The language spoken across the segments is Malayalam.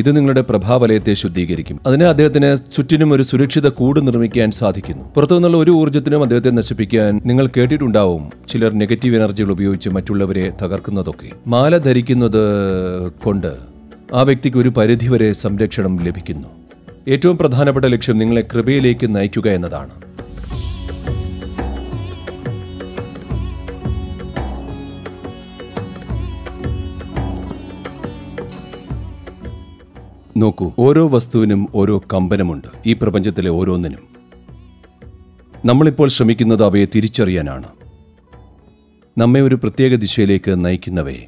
ഇത് നിങ്ങളുടെ പ്രഭാവലയത്തെ ശുദ്ധീകരിക്കും അതിനെ അദ്ദേഹത്തിന് ചുറ്റിനും ഒരു സുരക്ഷിത കൂട് നിർമ്മിക്കാൻ സാധിക്കുന്നു പുറത്തുനിന്നുള്ള ഒരു ഊർജ്ജത്തിനും അദ്ദേഹത്തെ നശിപ്പിക്കാൻ നിങ്ങൾ കേട്ടിട്ടുണ്ടാവും ചിലർ നെഗറ്റീവ് എനർജികൾ ഉപയോഗിച്ച് മറ്റുള്ളവരെ തകർക്കുന്നതൊക്കെ മാല ധരിക്കുന്നത് കൊണ്ട് ആ വ്യക്തിക്ക് ഒരു പരിധിവരെ സംരക്ഷണം ലഭിക്കുന്നു ഏറ്റവും പ്രധാനപ്പെട്ട ലക്ഷ്യം നിങ്ങളെ കൃപയിലേക്ക് നയിക്കുക എന്നതാണ് നോക്കൂ ഓരോ വസ്തുവിനും ഓരോ കമ്പനമുണ്ട് ഈ പ്രപഞ്ചത്തിലെ ഓരോന്നിനും നമ്മളിപ്പോൾ ശ്രമിക്കുന്നത് അവയെ തിരിച്ചറിയാനാണ് നമ്മെ ഒരു പ്രത്യേക ദിശയിലേക്ക് നയിക്കുന്നവയെ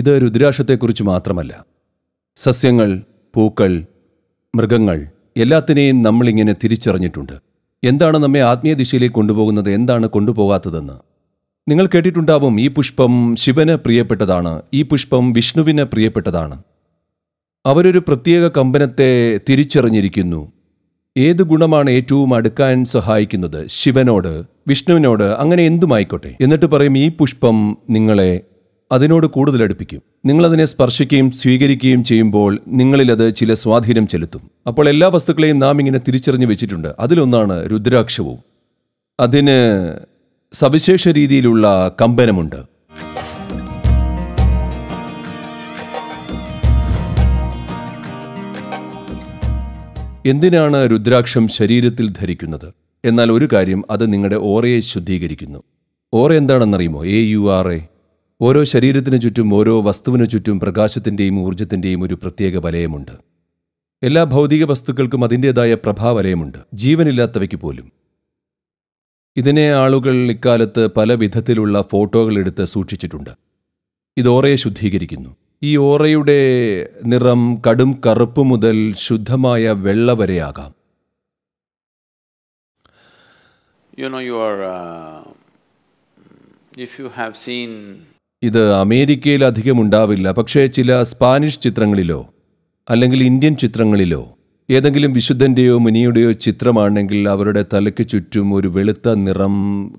ഇത് രുദ്രാക്ഷത്തെക്കുറിച്ച് മാത്രമല്ല സസ്യങ്ങൾ പൂക്കൾ മൃഗങ്ങൾ എല്ലാത്തിനെയും നമ്മളിങ്ങനെ തിരിച്ചറിഞ്ഞിട്ടുണ്ട് എന്താണ് നമ്മെ ആത്മീയ ദിശയിലേക്ക് കൊണ്ടുപോകുന്നത് എന്താണ് കൊണ്ടുപോകാത്തതെന്ന് നിങ്ങൾ കേട്ടിട്ടുണ്ടാവും ഈ പുഷ്പം ശിവന് പ്രിയപ്പെട്ടതാണ് ഈ പുഷ്പം വിഷ്ണുവിന് പ്രിയപ്പെട്ടതാണ് അവരൊരു പ്രത്യേക കമ്പനത്തെ തിരിച്ചറിഞ്ഞിരിക്കുന്നു ഏത് ഗുണമാണ് ഏറ്റവും അടുക്കാൻ സഹായിക്കുന്നത് ശിവനോട് വിഷ്ണുവിനോട് അങ്ങനെ എന്തുമായിക്കോട്ടെ എന്നിട്ട് പറയും ഈ പുഷ്പം നിങ്ങളെ അതിനോട് കൂടുതൽ അടുപ്പിക്കും നിങ്ങളതിനെ സ്പർശിക്കുകയും സ്വീകരിക്കുകയും ചെയ്യുമ്പോൾ നിങ്ങളിലത് ചില സ്വാധീനം ചെലുത്തും അപ്പോൾ എല്ലാ വസ്തുക്കളെയും നാം ഇങ്ങനെ തിരിച്ചറിഞ്ഞു വെച്ചിട്ടുണ്ട് അതിലൊന്നാണ് രുദ്രാക്ഷവും അതിന് സവിശേഷ രീതിയിലുള്ള കമ്പനമുണ്ട് എന്തിനാണ് രുദ്രാക്ഷം ശരീരത്തിൽ ധരിക്കുന്നത് എന്നാൽ ഒരു കാര്യം അത് നിങ്ങളുടെ ഓറയെ ശുദ്ധീകരിക്കുന്നു ഓറ എന്താണെന്നറിയുമോ എ യു ആർ എ ഓരോ ശരീരത്തിനു ചുറ്റും ഓരോ വസ്തുവിനു ചുറ്റും പ്രകാശത്തിൻ്റെയും ഊർജത്തിൻ്റെയും ഒരു പ്രത്യേക വലയമുണ്ട് എല്ലാ ഭൗതിക വസ്തുക്കൾക്കും അതിൻ്റേതായ പ്രഭാവലയമുണ്ട് ജീവനില്ലാത്തവയ്ക്ക് പോലും ഇതിനെ ആളുകൾ ഇക്കാലത്ത് പല വിധത്തിലുള്ള ഫോട്ടോകളെടുത്ത് സൂക്ഷിച്ചിട്ടുണ്ട് ഇത് ശുദ്ധീകരിക്കുന്നു ഈ ഓറയുടെ നിറം കടും കറുപ്പ് മുതൽ ശുദ്ധമായ വെള്ള വരെയാകാം you know you are if you have seen ഇത് അമേരിക്കയിൽ അധികം ഉണ്ടാവില്ല പക്ഷേ ചില സ്പാനിഷ് ചിത്രങ്ങളിലോ അല്ലെങ്കിൽ ഇന്ത്യൻ ചിത്രങ്ങളിലോ ഏതെങ്കിലും വിശുദ്ധൻ്റെയോ മുനിയുടെയോ ചിത്രമാണെങ്കിൽ അവരുടെ തലയ്ക്ക് ചുറ്റും ഒരു വെളുത്ത നിറം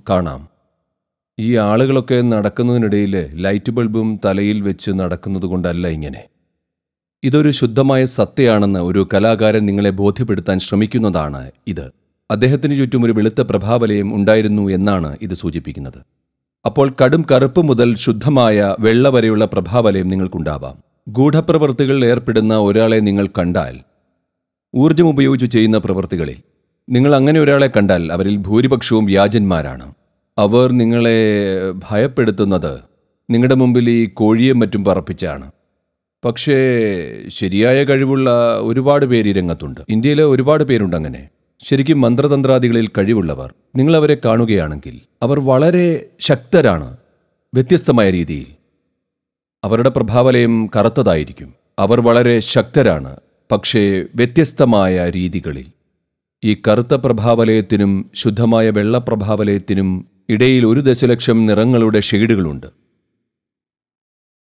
കാണാം ഈ ആളുകളൊക്കെ നടക്കുന്നതിനിടയിൽ ലൈറ്റ് ബൾബും തലയിൽ വെച്ച് നടക്കുന്നത് കൊണ്ടല്ല ഇങ്ങനെ ഇതൊരു ശുദ്ധമായ സത്യയാണെന്ന് ഒരു കലാകാരൻ നിങ്ങളെ ബോധ്യപ്പെടുത്താൻ ശ്രമിക്കുന്നതാണ് ഇത് അദ്ദേഹത്തിന് ചുറ്റും ഒരു വെളുത്ത പ്രഭാവലയം ഉണ്ടായിരുന്നു എന്നാണ് ഇത് സൂചിപ്പിക്കുന്നത് അപ്പോൾ കടും കറുപ്പ് മുതൽ ശുദ്ധമായ വെള്ള വരെയുള്ള പ്രഭാവലയം നിങ്ങൾക്കുണ്ടാവാം ഗൂഢപ്രവൃത്തികളിൽ ഏർപ്പെടുന്ന ഒരാളെ നിങ്ങൾ കണ്ടാൽ ഊർജ്ജം ഉപയോഗിച്ച് ചെയ്യുന്ന പ്രവൃത്തികളിൽ നിങ്ങൾ അങ്ങനെ ഒരാളെ കണ്ടാൽ അവരിൽ ഭൂരിപക്ഷവും വ്യാജന്മാരാണ് അവർ നിങ്ങളെ ഭയപ്പെടുത്തുന്നത് നിങ്ങളുടെ മുമ്പിൽ ഈ കോഴിയെ മറ്റും പറപ്പിച്ചാണ് പക്ഷേ ശരിയായ കഴിവുള്ള ഒരുപാട് പേര് ഈ രംഗത്തുണ്ട് ഇന്ത്യയിലെ ഒരുപാട് പേരുണ്ട് അങ്ങനെ ശരിക്കും മന്ത്രതന്ത്രാദികളിൽ കഴിവുള്ളവർ നിങ്ങളവരെ കാണുകയാണെങ്കിൽ അവർ വളരെ ശക്തരാണ് വ്യത്യസ്തമായ രീതിയിൽ അവരുടെ പ്രഭാവലയം കറുത്തതായിരിക്കും അവർ വളരെ ശക്തരാണ് പക്ഷേ വ്യത്യസ്തമായ രീതികളിൽ ഈ കറുത്ത പ്രഭാവലയത്തിനും ശുദ്ധമായ വെള്ള പ്രഭാവലയത്തിനും ഇടയിൽ ഒരു ദശലക്ഷം നിറങ്ങളുടെ ഷെയ്ഡുകളുണ്ട്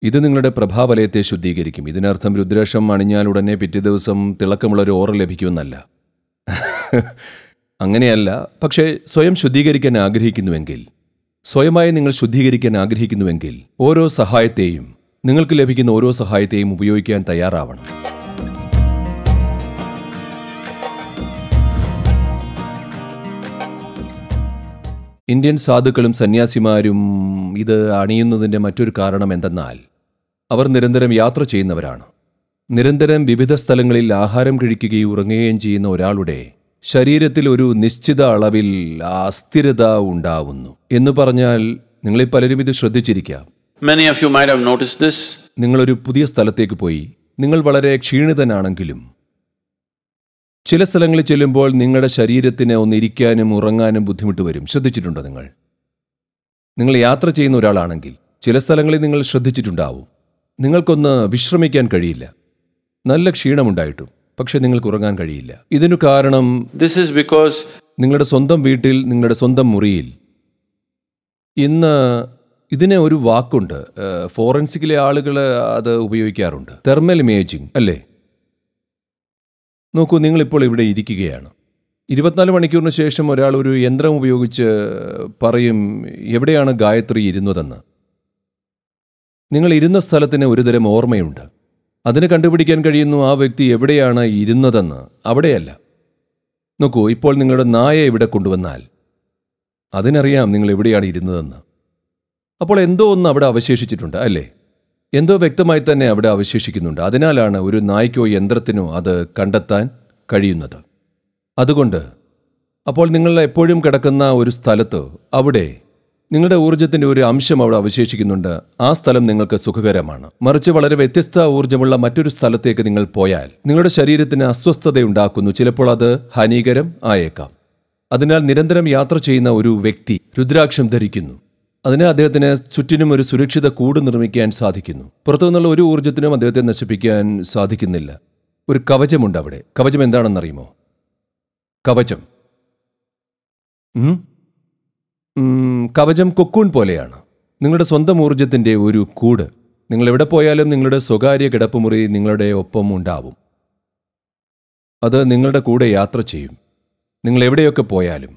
ഇത് നിങ്ങളുടെ പ്രഭാവലയത്തെ ശുദ്ധീകരിക്കും ഇതിനർത്ഥം രുദ്രേഷം അണിഞ്ഞാൽ ഉടനെ പിറ്റേ ദിവസം തിളക്കമുള്ളൊരു ഓറ ലഭിക്കുമെന്നല്ല അങ്ങനെയല്ല പക്ഷേ സ്വയം ശുദ്ധീകരിക്കാൻ ആഗ്രഹിക്കുന്നുവെങ്കിൽ സ്വയമായി നിങ്ങൾ ശുദ്ധീകരിക്കാൻ ആഗ്രഹിക്കുന്നുവെങ്കിൽ ഓരോ സഹായത്തെയും നിങ്ങൾക്ക് ലഭിക്കുന്ന ഓരോ സഹായത്തെയും ഉപയോഗിക്കാൻ തയ്യാറാവണം ഇന്ത്യൻ സാധുക്കളും സന്യാസിമാരും ഇത് അണിയുന്നതിൻ്റെ മറ്റൊരു കാരണം എന്തെന്നാൽ അവർ നിരന്തരം യാത്ര ചെയ്യുന്നവരാണ് നിരന്തരം വിവിധ സ്ഥലങ്ങളിൽ ആഹാരം കഴിക്കുകയും ഉറങ്ങുകയും ചെയ്യുന്ന ഒരാളുടെ ശരീരത്തിൽ ഒരു നിശ്ചിത അളവിൽ അസ്ഥിരത ഉണ്ടാവുന്നു എന്ന് പറഞ്ഞാൽ നിങ്ങളിൽ പലരും ഇത് ശ്രദ്ധിച്ചിരിക്കാം നിങ്ങളൊരു പുതിയ സ്ഥലത്തേക്ക് പോയി നിങ്ങൾ വളരെ ക്ഷീണിതനാണെങ്കിലും ചില സ്ഥലങ്ങളിൽ ചെല്ലുമ്പോൾ നിങ്ങളുടെ ശരീരത്തിന് ഒന്നിരിക്കാനും ഉറങ്ങാനും ബുദ്ധിമുട്ട് വരും ശ്രദ്ധിച്ചിട്ടുണ്ടോ നിങ്ങൾ നിങ്ങൾ യാത്ര ചെയ്യുന്ന ഒരാളാണെങ്കിൽ ചില സ്ഥലങ്ങളിൽ നിങ്ങൾ ശ്രദ്ധിച്ചിട്ടുണ്ടാവും നിങ്ങൾക്കൊന്ന് വിശ്രമിക്കാൻ കഴിയില്ല നല്ല ക്ഷീണമുണ്ടായിട്ടും പക്ഷേ നിങ്ങൾക്ക് ഉറങ്ങാൻ കഴിയില്ല ഇതിനു കാരണം ദിസ് ഇസ് ബിക്കോസ് നിങ്ങളുടെ സ്വന്തം വീട്ടിൽ നിങ്ങളുടെ സ്വന്തം മുറിയിൽ ഇന്ന് ഇതിന് ഒരു വാക്കുണ്ട് ഫോറൻസിക്കിലെ ആളുകൾ അത് ഉപയോഗിക്കാറുണ്ട് തെർമൽ ഇമേജിങ് അല്ലേ നോക്കൂ നിങ്ങളിപ്പോൾ ഇവിടെ ഇരിക്കുകയാണ് ഇരുപത്തിനാല് മണിക്കൂറിന് ശേഷം ഒരാൾ ഒരു യന്ത്രം ഉപയോഗിച്ച് പറയും എവിടെയാണ് ഗായത്രി ഇരുന്നതെന്ന് നിങ്ങൾ ഇരുന്ന സ്ഥലത്തിന് ഒരുതരം ഓർമ്മയുണ്ട് അതിന് കണ്ടുപിടിക്കാൻ കഴിയുന്നു ആ വ്യക്തി എവിടെയാണ് ഇരുന്നതെന്ന് അവിടെയല്ല നോക്കൂ ഇപ്പോൾ നിങ്ങളുടെ നായ ഇവിടെ കൊണ്ടുവന്നാൽ അതിനറിയാം നിങ്ങൾ എവിടെയാണ് ഇരുന്നതെന്ന് അപ്പോൾ എന്തോ ഒന്ന് അവിടെ അവശേഷിച്ചിട്ടുണ്ട് അല്ലേ എന്തോ വ്യക്തമായി തന്നെ അവിടെ അവശേഷിക്കുന്നുണ്ട് അതിനാലാണ് ഒരു നായ്ക്കോ യന്ത്രത്തിനോ അത് കണ്ടെത്താൻ കഴിയുന്നത് അതുകൊണ്ട് അപ്പോൾ നിങ്ങൾ എപ്പോഴും കിടക്കുന്ന ഒരു സ്ഥലത്ത് അവിടെ നിങ്ങളുടെ ഊർജ്ജത്തിൻ്റെ ഒരു അംശം അവിടെ അവശേഷിക്കുന്നുണ്ട് ആ സ്ഥലം നിങ്ങൾക്ക് സുഖകരമാണ് മറിച്ച് വളരെ വ്യത്യസ്ത ഊർജ്ജമുള്ള മറ്റൊരു സ്ഥലത്തേക്ക് നിങ്ങൾ പോയാൽ നിങ്ങളുടെ ശരീരത്തിന് അസ്വസ്ഥതയുണ്ടാക്കുന്നു ചിലപ്പോൾ അത് ഹാനികരം ആയേക്കാം അതിനാൽ നിരന്തരം യാത്ര ചെയ്യുന്ന ഒരു വ്യക്തി രുദ്രാക്ഷം ധരിക്കുന്നു അതിന് അദ്ദേഹത്തിന് ചുറ്റിനും ഒരു സുരക്ഷിത കൂട് നിർമ്മിക്കാൻ സാധിക്കുന്നു പുറത്തു നിന്നുള്ള ഒരു ഊർജ്ജത്തിനും അദ്ദേഹത്തെ നശിപ്പിക്കാൻ സാധിക്കുന്നില്ല ഒരു കവചമുണ്ട് അവിടെ കവചം എന്താണെന്നറിയുമോ കവചം കവചം കൊക്കൂൺ പോലെയാണ് നിങ്ങളുടെ സ്വന്തം ഊർജത്തിൻ്റെ ഒരു കൂട് നിങ്ങൾ എവിടെ പോയാലും നിങ്ങളുടെ സ്വകാര്യ കിടപ്പുമുറി നിങ്ങളുടെ ഒപ്പം ഉണ്ടാവും അത് നിങ്ങളുടെ കൂടെ യാത്ര ചെയ്യും നിങ്ങൾ എവിടെയൊക്കെ പോയാലും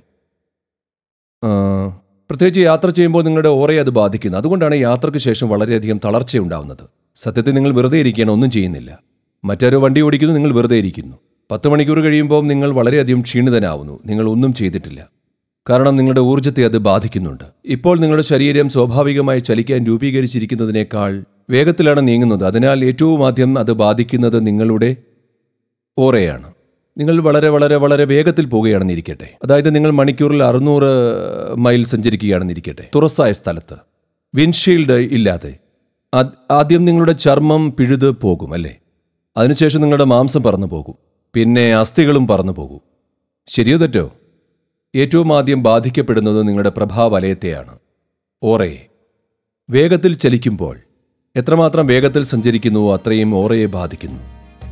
പ്രത്യേകിച്ച് യാത്ര ചെയ്യുമ്പോൾ നിങ്ങളുടെ ഓറയെ അത് ബാധിക്കുന്നു അതുകൊണ്ടാണ് യാത്രയ്ക്ക് ശേഷം വളരെയധികം തളർച്ചയുണ്ടാവുന്നത് സത്യത്തിൽ നിങ്ങൾ വെറുതെ ഇരിക്കുകയാണ് ഒന്നും ചെയ്യുന്നില്ല മറ്റാരോ വണ്ടി ഓടിക്കുന്നു നിങ്ങൾ വെറുതെ ഇരിക്കുന്നു പത്ത് മണിക്കൂർ കഴിയുമ്പോൾ നിങ്ങൾ വളരെയധികം ക്ഷീണിതനാവുന്നു നിങ്ങൾ ഒന്നും ചെയ്തിട്ടില്ല കാരണം നിങ്ങളുടെ ഊർജ്ജത്തെ അത് ബാധിക്കുന്നുണ്ട് ഇപ്പോൾ നിങ്ങളുടെ ശരീരം സ്വാഭാവികമായി ചലിക്കാൻ രൂപീകരിച്ചിരിക്കുന്നതിനേക്കാൾ വേഗത്തിലാണ് നീങ്ങുന്നത് അതിനാൽ ഏറ്റവും ആദ്യം അത് ബാധിക്കുന്നത് നിങ്ങളുടെ ഓറയാണ് നിങ്ങൾ വളരെ വളരെ വളരെ വേഗത്തിൽ പോവുകയാണെന്ന് ഇരിക്കട്ടെ അതായത് നിങ്ങൾ മണിക്കൂറിൽ അറുന്നൂറ് മൈൽ സഞ്ചരിക്കുകയാണെന്ന് ഇരിക്കട്ടെ തുറസായ സ്ഥലത്ത് വിൻഷീൽഡ് ഇല്ലാതെ ആദ്യം നിങ്ങളുടെ ചർമ്മം പിഴുത് പോകും അല്ലേ അതിനുശേഷം നിങ്ങളുടെ മാംസം പറന്നു പോകും പിന്നെ അസ്ഥികളും പറന്നു പോകും ശരിയോ തെറ്റോ ഏറ്റവും ആദ്യം ബാധിക്കപ്പെടുന്നത് നിങ്ങളുടെ പ്രഭാവലയത്തെയാണ് ഓറയെ വേഗത്തിൽ ചലിക്കുമ്പോൾ എത്രമാത്രം വേഗത്തിൽ സഞ്ചരിക്കുന്നുവോ അത്രയും ഓറയെ ബാധിക്കുന്നു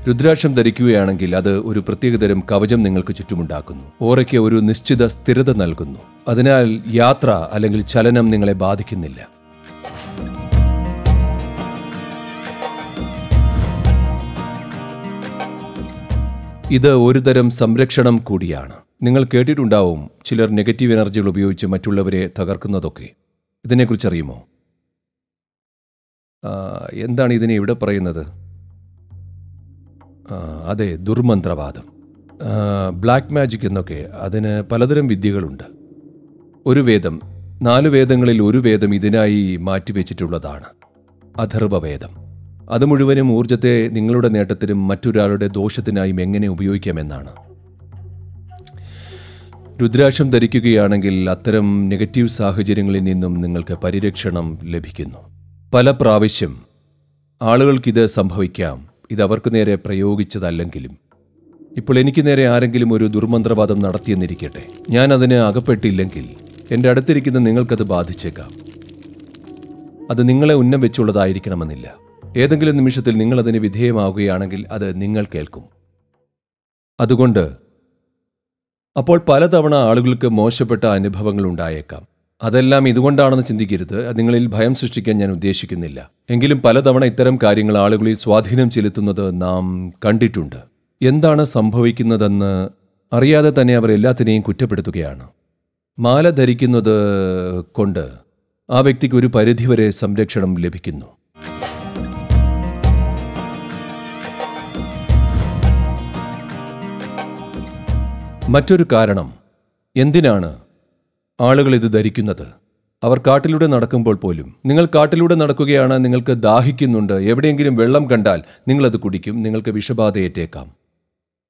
രുദ്രാക്ഷം ധരിക്കുകയാണെങ്കിൽ അത് ഒരു പ്രത്യേകതരം കവചം നിങ്ങൾക്ക് ചുറ്റുമുണ്ടാക്കുന്നു ഓറയ്ക്ക് ഒരു നിശ്ചിത സ്ഥിരത നൽകുന്നു അതിനാൽ യാത്ര അല്ലെങ്കിൽ ചലനം നിങ്ങളെ ബാധിക്കുന്നില്ല ഇത് ഒരുതരം സംരക്ഷണം കൂടിയാണ് നിങ്ങൾ കേട്ടിട്ടുണ്ടാവും ചിലർ നെഗറ്റീവ് എനർജികൾ ഉപയോഗിച്ച് മറ്റുള്ളവരെ തകർക്കുന്നതൊക്കെ ഇതിനെക്കുറിച്ചറിയുമോ എന്താണ് ഇതിനെ ഇവിടെ പറയുന്നത് അതെ ദുർമന്ത്രവാദം ബ്ലാക്ക് മാജിക് എന്നൊക്കെ അതിന് പലതരം വിദ്യകളുണ്ട് ഒരു വേദം നാല് വേദങ്ങളിൽ ഒരു വേദം ഇതിനായി മാറ്റിവെച്ചിട്ടുള്ളതാണ് അഥർവവേദം അത് മുഴുവനും ഊർജത്തെ നിങ്ങളുടെ നേട്ടത്തിനും മറ്റൊരാളുടെ ദോഷത്തിനായും എങ്ങനെ ഉപയോഗിക്കാമെന്നാണ് രുദ്രാക്ഷം ധരിക്കുകയാണെങ്കിൽ അത്തരം നെഗറ്റീവ് സാഹചര്യങ്ങളിൽ നിന്നും നിങ്ങൾക്ക് പരിരക്ഷണം ലഭിക്കുന്നു പല പ്രാവശ്യം ആളുകൾക്കിത് സംഭവിക്കാം ഇതവർക്കു നേരെ പ്രയോഗിച്ചതല്ലെങ്കിലും ഇപ്പോൾ എനിക്ക് നേരെ ആരെങ്കിലും ഒരു ദുർമന്ത്രവാദം നടത്തിയെന്നിരിക്കട്ടെ ഞാൻ അതിന് അകപ്പെട്ടില്ലെങ്കിൽ എൻ്റെ അടുത്തിരിക്കുന്ന നിങ്ങൾക്കത് ബാധിച്ചേക്കാം അത് നിങ്ങളെ ഉന്നം വെച്ചുള്ളതായിരിക്കണമെന്നില്ല ഏതെങ്കിലും നിമിഷത്തിൽ നിങ്ങളതിന് വിധേയമാവുകയാണെങ്കിൽ അത് നിങ്ങൾ കേൾക്കും അതുകൊണ്ട് അപ്പോൾ പലതവണ ആളുകൾക്ക് മോശപ്പെട്ട അനുഭവങ്ങൾ ഉണ്ടായേക്കാം അതെല്ലാം ഇതുകൊണ്ടാണെന്ന് ചിന്തിക്കരുത് നിങ്ങളിൽ ഭയം സൃഷ്ടിക്കാൻ ഞാൻ ഉദ്ദേശിക്കുന്നില്ല എങ്കിലും പലതവണ ഇത്തരം കാര്യങ്ങൾ ആളുകളിൽ സ്വാധീനം ചെലുത്തുന്നത് നാം കണ്ടിട്ടുണ്ട് എന്താണ് സംഭവിക്കുന്നതെന്ന് അറിയാതെ തന്നെ അവർ എല്ലാത്തിനെയും കുറ്റപ്പെടുത്തുകയാണ് മാല ധരിക്കുന്നത് കൊണ്ട് ആ വ്യക്തിക്ക് ഒരു പരിധിവരെ സംരക്ഷണം ലഭിക്കുന്നു മറ്റൊരു കാരണം എന്തിനാണ് ആളുകൾ ഇത് ധരിക്കുന്നത് അവർ കാട്ടിലൂടെ നടക്കുമ്പോൾ പോലും നിങ്ങൾ കാട്ടിലൂടെ നടക്കുകയാണ് നിങ്ങൾക്ക് ദാഹിക്കുന്നുണ്ട് എവിടെയെങ്കിലും വെള്ളം കണ്ടാൽ നിങ്ങളത് കുടിക്കും നിങ്ങൾക്ക് വിഷബാധയേറ്റേക്കാം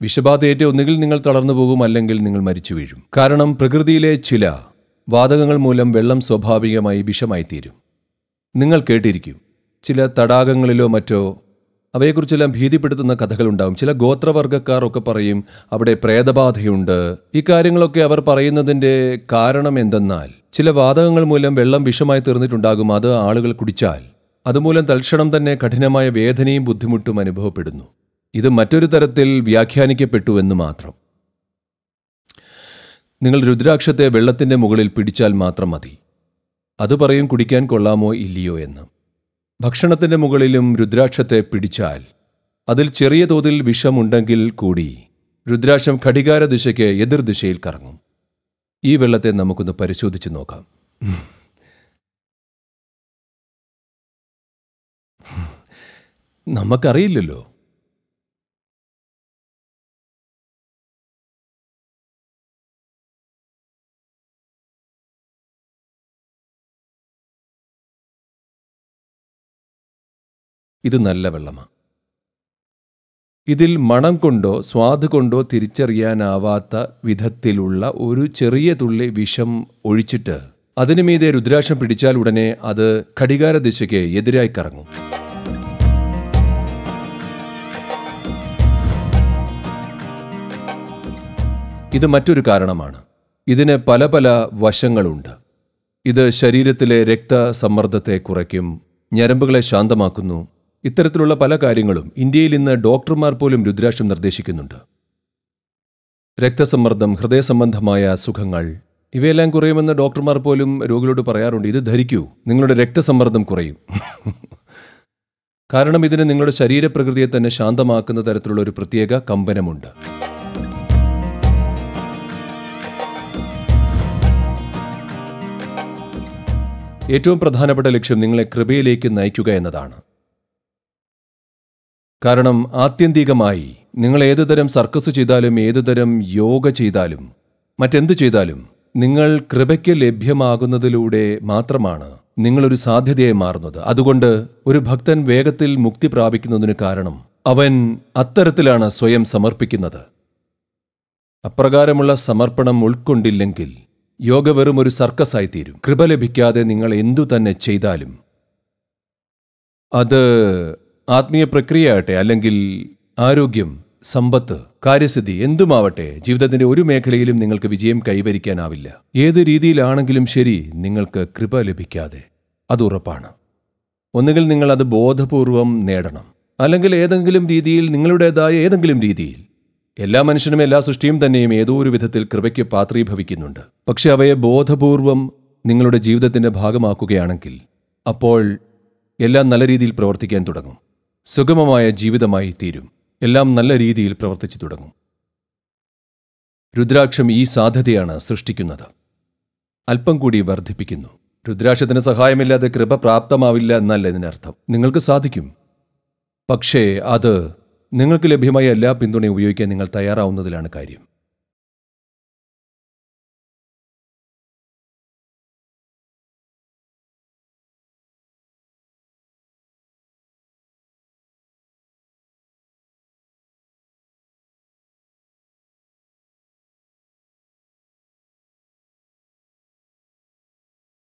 വിഷബാധയേറ്റ് ഒന്നുകിൽ നിങ്ങൾ തളർന്നു പോകും അല്ലെങ്കിൽ നിങ്ങൾ മരിച്ചു വീഴും കാരണം പ്രകൃതിയിലെ ചില വാതകങ്ങൾ മൂലം വെള്ളം സ്വാഭാവികമായി വിഷമായി തീരും നിങ്ങൾ കേട്ടിരിക്കും ചില തടാകങ്ങളിലോ മറ്റോ അവയെക്കുറിച്ചെല്ലാം ഭീതിപ്പെടുത്തുന്ന കഥകളുണ്ടാവും ചില ഗോത്രവർഗ്ഗക്കാർ ഒക്കെ പറയും അവിടെ പ്രേതബാധയുണ്ട് ഈ കാര്യങ്ങളൊക്കെ അവർ പറയുന്നതിൻ്റെ കാരണം എന്തെന്നാൽ ചില വാതകങ്ങൾ മൂലം വെള്ളം വിഷമായി തീർന്നിട്ടുണ്ടാകും അത് ആളുകൾ കുടിച്ചാൽ അതുമൂലം തൽക്ഷണം തന്നെ കഠിനമായ വേദനയും ബുദ്ധിമുട്ടും അനുഭവപ്പെടുന്നു ഇത് മറ്റൊരു തരത്തിൽ വ്യാഖ്യാനിക്കപ്പെട്ടു എന്ന് മാത്രം നിങ്ങൾ രുദ്രാക്ഷത്തെ വെള്ളത്തിൻ്റെ മുകളിൽ പിടിച്ചാൽ മാത്രം മതി അത് പറയും കുടിക്കാൻ കൊള്ളാമോ ഇല്ലയോ എന്ന് ഭക്ഷണത്തിൻ്റെ മുകളിലും രുദ്രാക്ഷത്തെ പിടിച്ചാൽ അതിൽ ചെറിയ തോതിൽ വിഷമുണ്ടെങ്കിൽ കൂടി രുദ്രാക്ഷം ഘടികാര ദിശയ്ക്ക് എതിർദിശയിൽ കറങ്ങും ഈ വെള്ളത്തെ നമുക്കൊന്ന് പരിശോധിച്ച് നോക്കാം നമുക്കറിയില്ലല്ലോ ഇത് നല്ല വെള്ളമാണ് ഇതിൽ മണം കൊണ്ടോ സ്വാദ് കൊണ്ടോ തിരിച്ചറിയാനാവാത്ത വിധത്തിലുള്ള ഒരു ചെറിയ തുള്ളി വിഷം ഒഴിച്ചിട്ട് അതിനു മീതെ രുദ്രാക്ഷം പിടിച്ചാൽ ഉടനെ അത് ഘടികാര ദിശയ്ക്ക് എതിരായി കറങ്ങും ഇത് മറ്റൊരു കാരണമാണ് ഇതിന് പല പല വശങ്ങളുണ്ട് ഇത് ശരീരത്തിലെ രക്തസമ്മർദ്ദത്തെ കുറയ്ക്കും ഞരമ്പുകളെ ശാന്തമാക്കുന്നു ഇത്തരത്തിലുള്ള പല കാര്യങ്ങളും ഇന്ത്യയിൽ ഇന്ന് ഡോക്ടർമാർ പോലും രുദ്രാക്ഷം നിർദ്ദേശിക്കുന്നുണ്ട് രക്തസമ്മർദ്ദം ഹൃദയസംബന്ധമായ സുഖങ്ങൾ ഇവയെല്ലാം കുറയുമെന്ന് ഡോക്ടർമാർ പോലും രോഗികളോട് പറയാറുണ്ട് ഇത് ധരിക്കൂ നിങ്ങളുടെ രക്തസമ്മർദ്ദം കുറയും കാരണം ഇതിന് നിങ്ങളുടെ ശരീരപ്രകൃതിയെ തന്നെ ശാന്തമാക്കുന്ന തരത്തിലുള്ള ഒരു പ്രത്യേക കമ്പനമുണ്ട് ഏറ്റവും പ്രധാനപ്പെട്ട ലക്ഷ്യം നിങ്ങളെ കൃപയിലേക്ക് നയിക്കുക എന്നതാണ് കാരണം ആത്യന്തികമായി നിങ്ങൾ ഏതുതരം സർക്കസ് ചെയ്താലും ഏതുതരം യോഗ ചെയ്താലും മറ്റെന്ത് ചെയ്താലും നിങ്ങൾ കൃപയ്ക്ക് ലഭ്യമാകുന്നതിലൂടെ മാത്രമാണ് നിങ്ങളൊരു സാധ്യതയായി മാറുന്നത് അതുകൊണ്ട് ഒരു ഭക്തൻ വേഗത്തിൽ മുക്തി പ്രാപിക്കുന്നതിന് കാരണം അവൻ അത്തരത്തിലാണ് സ്വയം സമർപ്പിക്കുന്നത് അപ്രകാരമുള്ള സമർപ്പണം ഉൾക്കൊണ്ടില്ലെങ്കിൽ യോഗ വെറും ഒരു സർക്കസായിത്തീരും കൃപ ലഭിക്കാതെ നിങ്ങൾ എന്തു തന്നെ ചെയ്താലും അത് ആത്മീയ പ്രക്രിയയാകട്ടെ അല്ലെങ്കിൽ ആരോഗ്യം സമ്പത്ത് കാര്യസ്ഥിതി എന്തുമാവട്ടെ ജീവിതത്തിന്റെ ഒരു മേഖലയിലും നിങ്ങൾക്ക് വിജയം കൈവരിക്കാനാവില്ല ഏത് രീതിയിലാണെങ്കിലും ശരി നിങ്ങൾക്ക് കൃപ ലഭിക്കാതെ അത് ഉറപ്പാണ് ഒന്നുകിൽ നിങ്ങൾ അത് ബോധപൂർവം നേടണം അല്ലെങ്കിൽ ഏതെങ്കിലും രീതിയിൽ നിങ്ങളുടേതായ ഏതെങ്കിലും രീതിയിൽ എല്ലാ മനുഷ്യനും എല്ലാ സൃഷ്ടിയും തന്നെയും ഏതോ ഒരു വിധത്തിൽ കൃപയ്ക്ക് പാത്രീഭവിക്കുന്നുണ്ട് പക്ഷെ അവയെ ബോധപൂർവം നിങ്ങളുടെ ജീവിതത്തിന്റെ ഭാഗമാക്കുകയാണെങ്കിൽ അപ്പോൾ എല്ലാം നല്ല രീതിയിൽ പ്രവർത്തിക്കാൻ തുടങ്ങും സുഗമമായ ജീവിതമായി തീരും എല്ലാം നല്ല രീതിയിൽ പ്രവർത്തിച്ചു തുടങ്ങും രുദ്രാക്ഷം ഈ സാധ്യതയാണ് സൃഷ്ടിക്കുന്നത് അല്പം കൂടി വർദ്ധിപ്പിക്കുന്നു രുദ്രാക്ഷത്തിന് സഹായമില്ലാതെ കൃപ പ്രാപ്തമാവില്ല എന്നല്ല ഇതിനർത്ഥം നിങ്ങൾക്ക് സാധിക്കും പക്ഷേ അത് നിങ്ങൾക്ക് ലഭ്യമായ എല്ലാ പിന്തുണയും ഉപയോഗിക്കാൻ നിങ്ങൾ തയ്യാറാവുന്നതിലാണ് കാര്യം